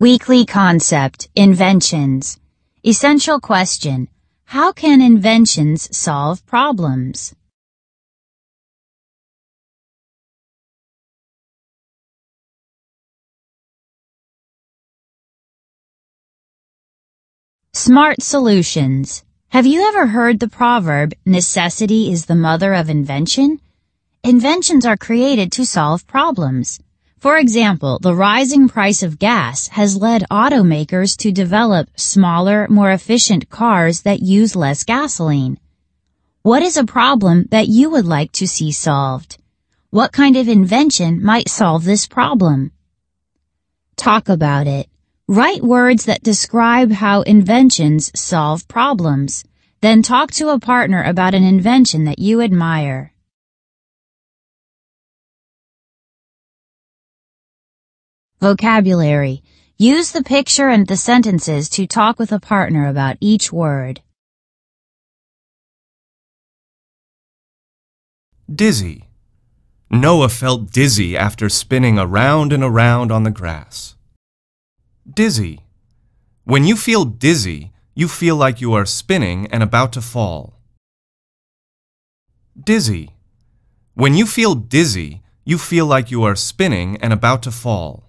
Weekly concept, inventions. Essential question. How can inventions solve problems? Smart solutions. Have you ever heard the proverb, necessity is the mother of invention? Inventions are created to solve problems. For example, the rising price of gas has led automakers to develop smaller, more efficient cars that use less gasoline. What is a problem that you would like to see solved? What kind of invention might solve this problem? Talk about it. Write words that describe how inventions solve problems. Then talk to a partner about an invention that you admire. Vocabulary. Use the picture and the sentences to talk with a partner about each word. Dizzy. Noah felt dizzy after spinning around and around on the grass. Dizzy. When you feel dizzy, you feel like you are spinning and about to fall. Dizzy. When you feel dizzy, you feel like you are spinning and about to fall.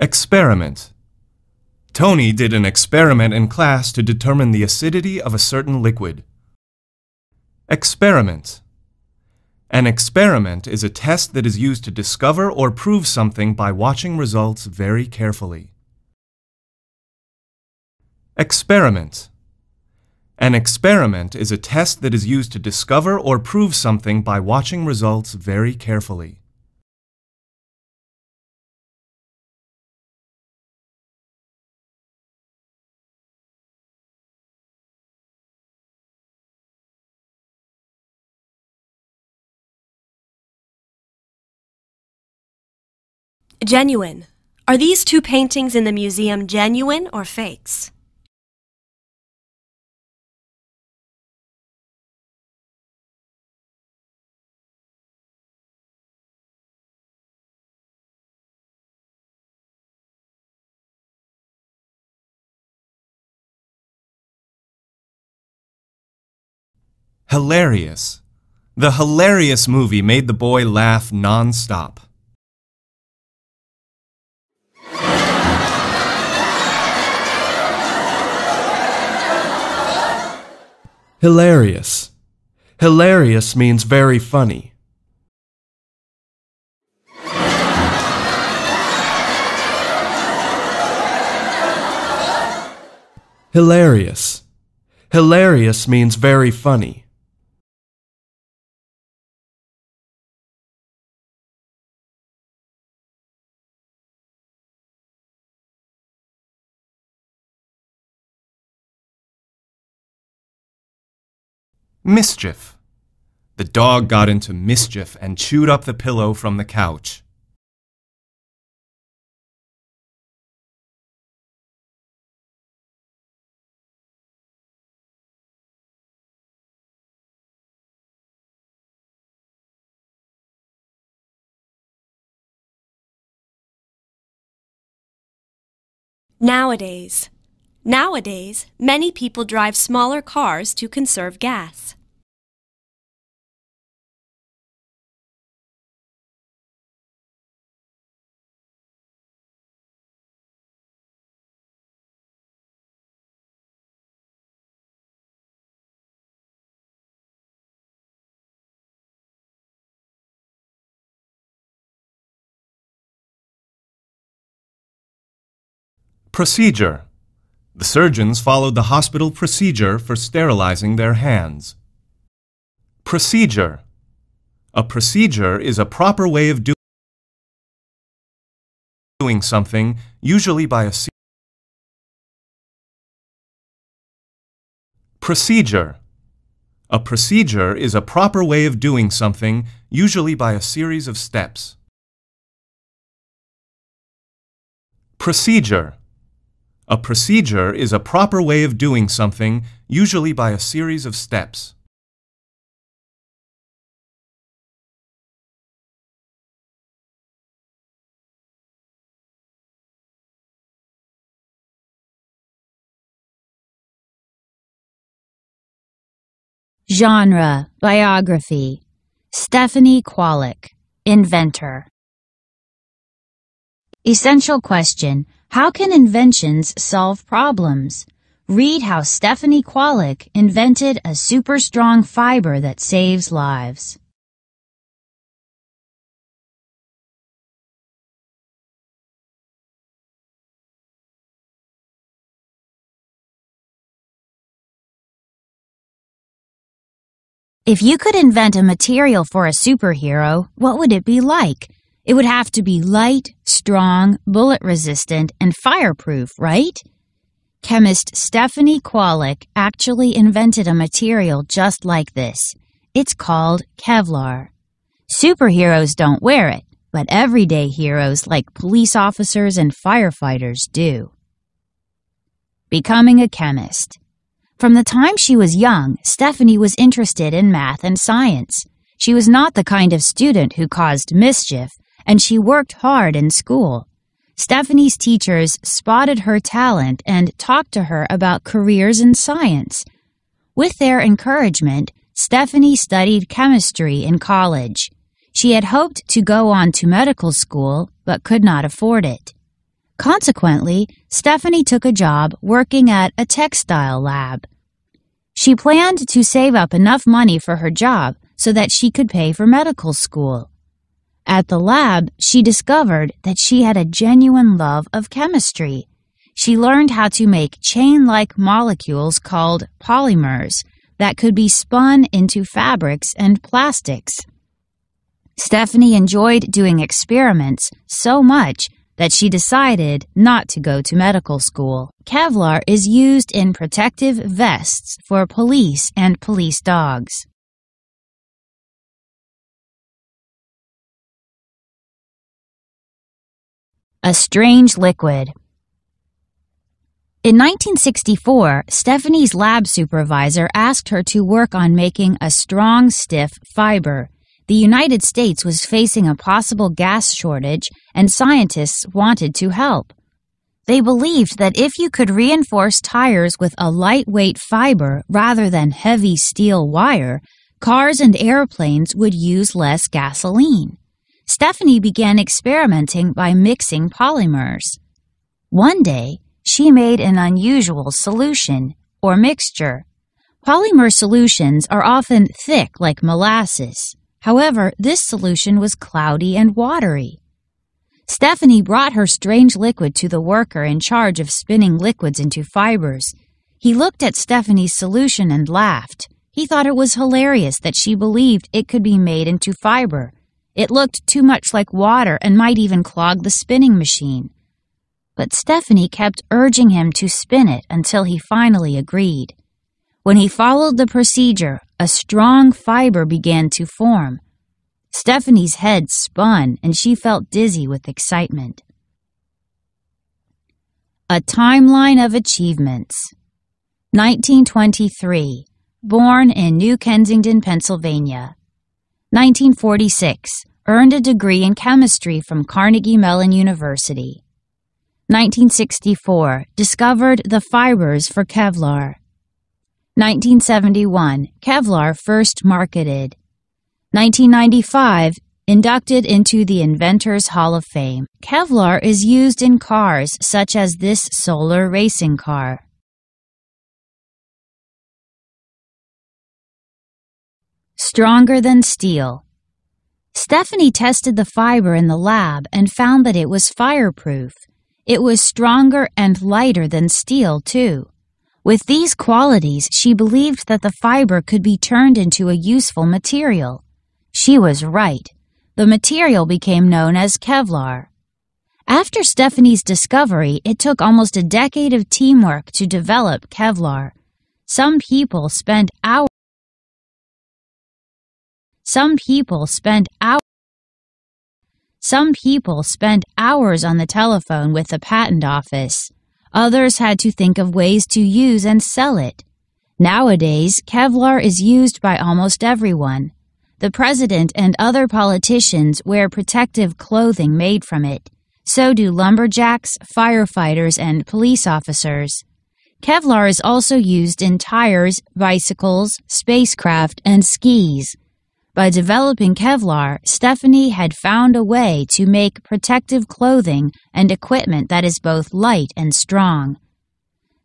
Experiment. Tony did an experiment in class to determine the acidity of a certain liquid. Experiment. An experiment is a test that is used to discover or prove something by watching results very carefully. Experiment. An experiment is a test that is used to discover or prove something by watching results very carefully. Genuine. Are these two paintings in the museum genuine or fakes? Hilarious. The hilarious movie made the boy laugh nonstop. Hilarious. Hilarious means very funny. Hilarious. Hilarious means very funny. Mischief. The dog got into mischief and chewed up the pillow from the couch. Nowadays. Nowadays, many people drive smaller cars to conserve gas. Procedure The surgeons followed the hospital procedure for sterilizing their hands. Procedure A procedure is a proper way of doing something, usually by a Procedure A procedure is a proper way of doing something, usually by a series of steps. Procedure a procedure is a proper way of doing something, usually by a series of steps. Genre, biography, Stephanie Qualick, inventor. Essential question how can inventions solve problems? Read how Stephanie Kwalick invented a super strong fiber that saves lives. If you could invent a material for a superhero, what would it be like? It would have to be light, strong, bullet resistant, and fireproof, right? Chemist Stephanie Kwalick actually invented a material just like this. It's called Kevlar. Superheroes don't wear it, but everyday heroes like police officers and firefighters do. Becoming a chemist. From the time she was young, Stephanie was interested in math and science. She was not the kind of student who caused mischief, and she worked hard in school. Stephanie's teachers spotted her talent and talked to her about careers in science. With their encouragement, Stephanie studied chemistry in college. She had hoped to go on to medical school, but could not afford it. Consequently, Stephanie took a job working at a textile lab. She planned to save up enough money for her job so that she could pay for medical school. At the lab, she discovered that she had a genuine love of chemistry. She learned how to make chain like molecules called polymers that could be spun into fabrics and plastics. Stephanie enjoyed doing experiments so much that she decided not to go to medical school. Kevlar is used in protective vests for police and police dogs. A Strange Liquid. In 1964, Stephanie's lab supervisor asked her to work on making a strong, stiff fiber. The United States was facing a possible gas shortage, and scientists wanted to help. They believed that if you could reinforce tires with a lightweight fiber rather than heavy steel wire, cars and airplanes would use less gasoline. Stephanie began experimenting by mixing polymers. One day, she made an unusual solution, or mixture. Polymer solutions are often thick like molasses. However, this solution was cloudy and watery. Stephanie brought her strange liquid to the worker in charge of spinning liquids into fibers. He looked at Stephanie's solution and laughed. He thought it was hilarious that she believed it could be made into fiber, it looked too much like water and might even clog the spinning machine. But Stephanie kept urging him to spin it until he finally agreed. When he followed the procedure, a strong fiber began to form. Stephanie's head spun and she felt dizzy with excitement. A timeline of achievements. 1923, born in New Kensington, Pennsylvania. 1946, earned a degree in chemistry from Carnegie Mellon University. 1964, discovered the fibers for Kevlar. 1971, Kevlar first marketed. 1995, inducted into the Inventors Hall of Fame. Kevlar is used in cars such as this solar racing car. stronger than steel. Stephanie tested the fiber in the lab and found that it was fireproof. It was stronger and lighter than steel, too. With these qualities, she believed that the fiber could be turned into a useful material. She was right. The material became known as Kevlar. After Stephanie's discovery, it took almost a decade of teamwork to develop Kevlar. Some people spent hours some people spend hours some people spent hours on the telephone with the patent office. Others had to think of ways to use and sell it. Nowadays, Kevlar is used by almost everyone. The president and other politicians wear protective clothing made from it. So do lumberjacks, firefighters, and police officers. Kevlar is also used in tires, bicycles, spacecraft, and skis. By developing Kevlar, Stephanie had found a way to make protective clothing and equipment that is both light and strong.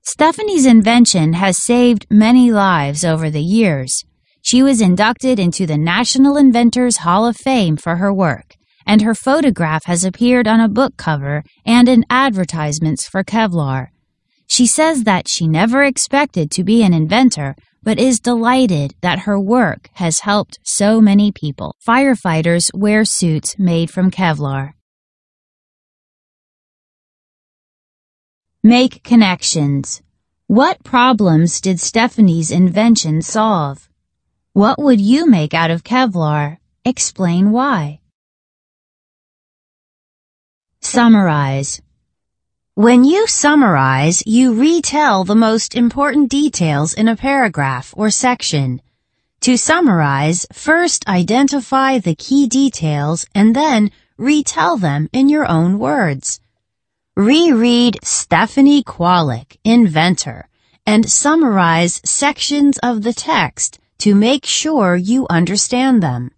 Stephanie's invention has saved many lives over the years. She was inducted into the National Inventors Hall of Fame for her work, and her photograph has appeared on a book cover and in advertisements for Kevlar. She says that she never expected to be an inventor, but is delighted that her work has helped so many people. Firefighters wear suits made from Kevlar. Make connections. What problems did Stephanie's invention solve? What would you make out of Kevlar? Explain why. Summarize. When you summarize, you retell the most important details in a paragraph or section. To summarize, first identify the key details and then retell them in your own words. Reread Stephanie Kwalick, Inventor, and summarize sections of the text to make sure you understand them.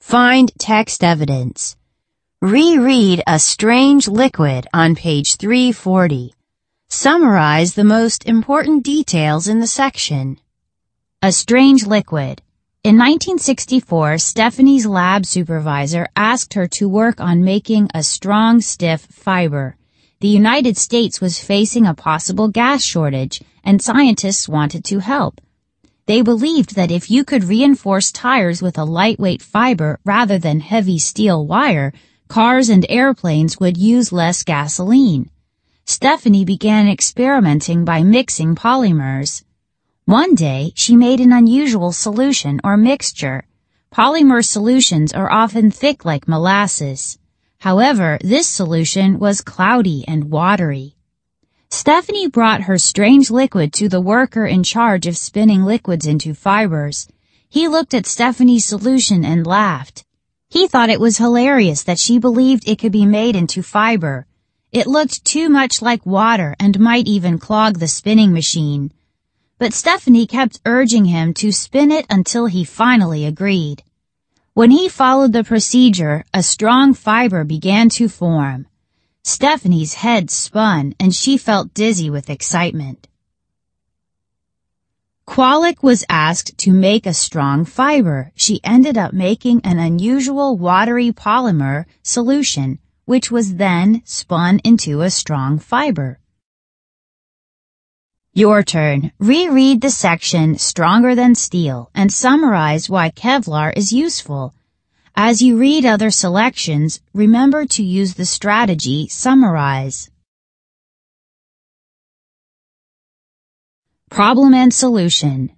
Find text evidence. Reread A Strange Liquid on page 340. Summarize the most important details in the section. A Strange Liquid. In 1964, Stephanie's lab supervisor asked her to work on making a strong, stiff fiber. The United States was facing a possible gas shortage, and scientists wanted to help. They believed that if you could reinforce tires with a lightweight fiber rather than heavy steel wire, cars and airplanes would use less gasoline. Stephanie began experimenting by mixing polymers. One day, she made an unusual solution or mixture. Polymer solutions are often thick like molasses. However, this solution was cloudy and watery. Stephanie brought her strange liquid to the worker in charge of spinning liquids into fibers. He looked at Stephanie's solution and laughed. He thought it was hilarious that she believed it could be made into fiber. It looked too much like water and might even clog the spinning machine. But Stephanie kept urging him to spin it until he finally agreed. When he followed the procedure, a strong fiber began to form. Stephanie's head spun and she felt dizzy with excitement. Qualic was asked to make a strong fiber. She ended up making an unusual watery polymer solution, which was then spun into a strong fiber. Your turn. Reread the section Stronger Than Steel and summarize why Kevlar is useful. As you read other selections, remember to use the strategy Summarize. Problem and Solution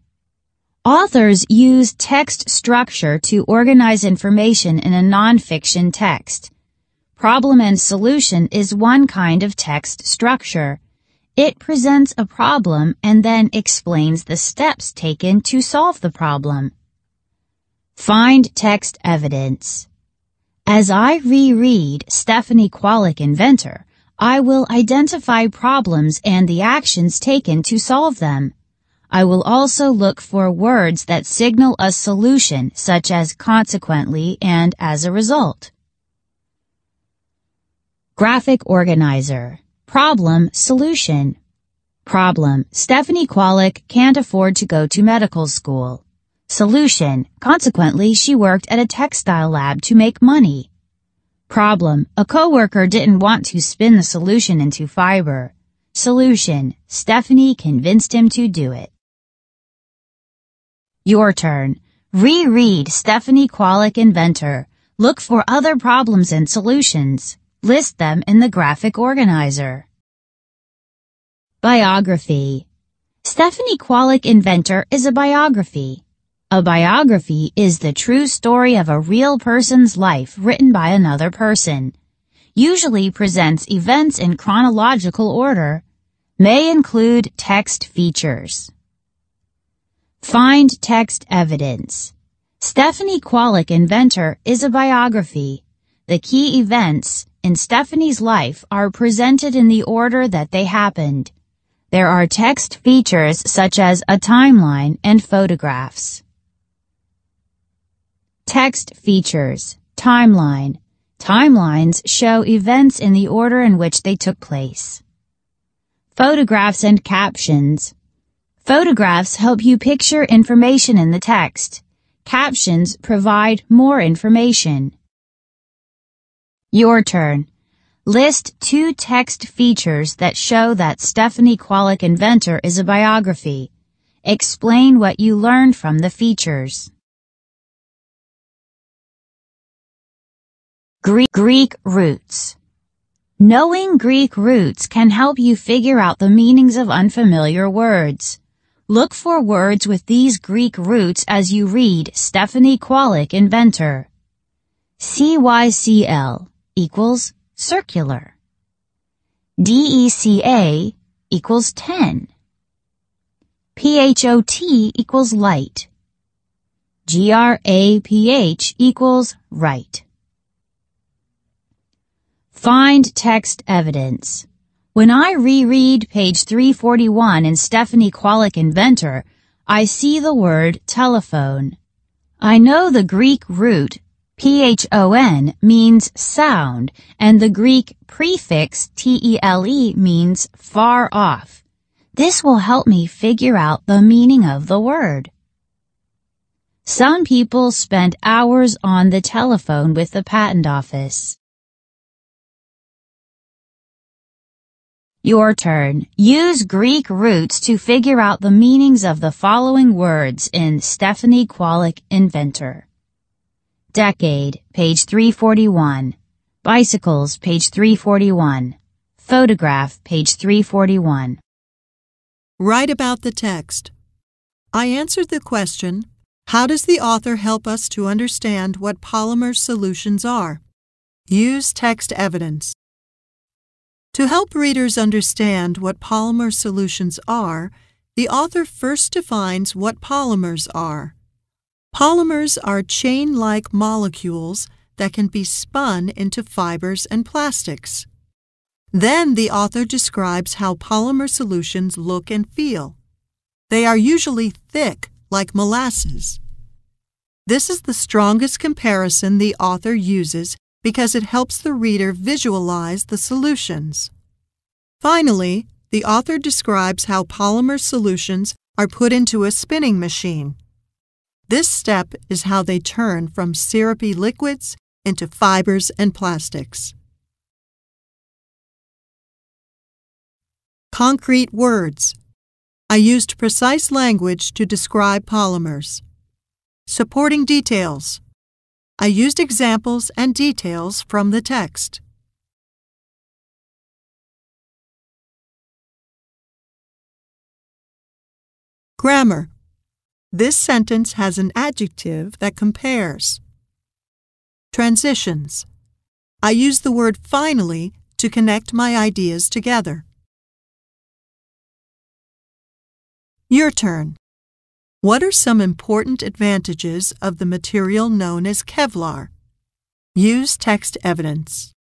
Authors use text structure to organize information in a nonfiction text. Problem and solution is one kind of text structure. It presents a problem and then explains the steps taken to solve the problem. Find text evidence. As I reread Stephanie Qualick Inventor, I will identify problems and the actions taken to solve them. I will also look for words that signal a solution, such as consequently and as a result. Graphic Organizer Problem Solution Problem Stephanie Qualick can't afford to go to medical school. Solution Consequently, she worked at a textile lab to make money. Problem, a coworker didn't want to spin the solution into fiber. Solution, Stephanie convinced him to do it. Your turn. Reread Stephanie Qualic Inventor. Look for other problems and solutions. List them in the graphic organizer. Biography. Stephanie Qualic Inventor is a biography. A biography is the true story of a real person's life written by another person. Usually presents events in chronological order. May include text features. Find text evidence. Stephanie Qualick Inventor is a biography. The key events in Stephanie's life are presented in the order that they happened. There are text features such as a timeline and photographs. Text features, timeline. Timelines show events in the order in which they took place. Photographs and captions. Photographs help you picture information in the text. Captions provide more information. Your turn. List two text features that show that Stephanie Qualick Inventor is a biography. Explain what you learned from the features. Greek roots. Knowing Greek roots can help you figure out the meanings of unfamiliar words. Look for words with these Greek roots as you read Stephanie Qualick Inventor. CYCL equals circular. DECA equals 10. PHOT equals light. GRAPH equals right. Find text evidence. When I reread page 341 in Stephanie Qualick Inventor, I see the word telephone. I know the Greek root phon means sound and the Greek prefix tele means far off. This will help me figure out the meaning of the word. Some people spent hours on the telephone with the patent office. Your turn. Use Greek roots to figure out the meanings of the following words in Stephanie Qualick Inventor. Decade, page 341. Bicycles, page 341. Photograph, page 341. Write about the text. I answered the question, how does the author help us to understand what polymer solutions are? Use text evidence. To help readers understand what polymer solutions are, the author first defines what polymers are. Polymers are chain like molecules that can be spun into fibers and plastics. Then the author describes how polymer solutions look and feel. They are usually thick, like molasses. This is the strongest comparison the author uses because it helps the reader visualize the solutions. Finally, the author describes how polymer solutions are put into a spinning machine. This step is how they turn from syrupy liquids into fibers and plastics. Concrete words. I used precise language to describe polymers. Supporting details. I used examples and details from the text. Grammar. This sentence has an adjective that compares. Transitions. I use the word finally to connect my ideas together. Your turn. What are some important advantages of the material known as Kevlar? Use text evidence.